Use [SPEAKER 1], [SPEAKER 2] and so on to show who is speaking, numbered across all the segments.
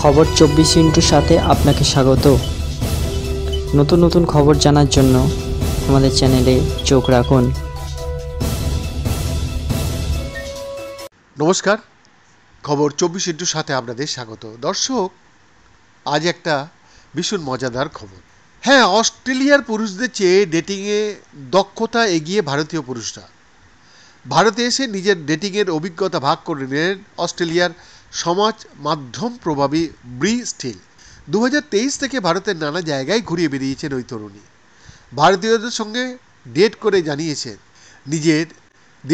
[SPEAKER 1] খবর চব্বিশ ইন্টুর সাথে আপনাকে স্বাগত নতুন নতুন খবর জানার জন্য আমাদের চ্যানেলে চোখ রাখুন
[SPEAKER 2] নমস্কার খবর চব্বিশ ইন্টুর সাথে আপনাদের স্বাগত দর্শক আজ একটা ভীষণ মজাদার খবর হ্যাঁ অস্ট্রেলিয়ার পুরুষদের চেয়ে ডেটিংয়ে দক্ষতা এগিয়ে ভারতীয় পুরুষরা ভারতে এসে নিজের ডেটিংয়ের অভিজ্ঞতা ভাগ করে নেন অস্ট্রেলিয়ার সমাজ মাধ্যম প্রভাবী ব্রি স্টিল দু থেকে ভারতের নানা জায়গায় ঘুরিয়ে বেরিয়েছেন ওই তরুণী ভারতীয়দের সঙ্গে ডেট করে জানিয়েছেন নিজের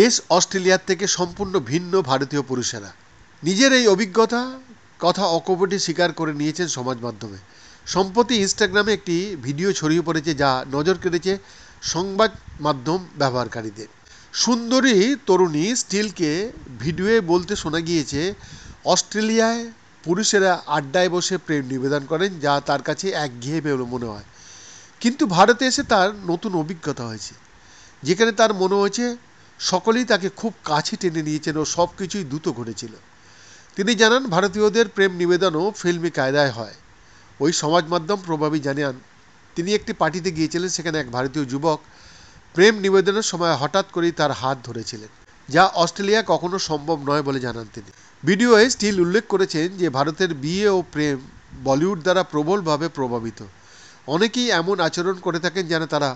[SPEAKER 2] দেশ অস্ট্রেলিয়ার থেকে সম্পূর্ণ ভিন্ন ভারতীয় পুরুষেরা নিজের এই অভিজ্ঞতা কথা অকপটে স্বীকার করে নিয়েছেন সমাজ মাধ্যমে সম্প্রতি ইনস্টাগ্রামে একটি ভিডিও ছড়িয়ে পড়েছে যা নজর কেড়েছে সংবাদ মাধ্যম ব্যবহারকারীদের সুন্দরী তরুণী স্টিলকে ভিডিওয়ে বলতে শোনা গিয়েছে অস্ট্রেলিয়ায় পুরুষেরা আড্ডায় বসে প্রেম নিবেদন করেন যা তার কাছে একঘেয়ে মনে হয় কিন্তু ভারতে এসে তার নতুন অভিজ্ঞতা হয়েছে যেখানে তার মনে হয়েছে সকলেই তাকে খুব কাছে টেনে নিয়েছেন ও সব কিছুই দ্রুত ঘটেছিল তিনি জানান ভারতীয়দের প্রেম নিবেদনও ফিল্মি কায়দায় হয় ওই সমাজ মাধ্যম প্রভাবী জানান তিনি একটি পার্টিতে গিয়েছিলেন সেখানে এক ভারতীয় যুবক প্রেম নিবেদনের সময় হঠাৎ করেই তার হাত ধরেছিলেন যা অস্ট্রেলিয়া কখনো সম্ভব নয় বলে জানান তিনি ভিডিওয়ে স্টিল উল্লেখ করেছেন যে ভারতের বিয়ে ও প্রেম বলিউড দ্বারা প্রবলভাবে প্রভাবিত অনেকেই এমন আচরণ করে থাকেন যেন তারা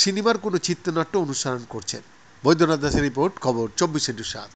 [SPEAKER 2] সিনেমার কোনো চিত্রনাট্য অনুসরণ করছেন বৈদ্যনাথ দাসের রিপোর্ট খবর চব্বিশে টু সাত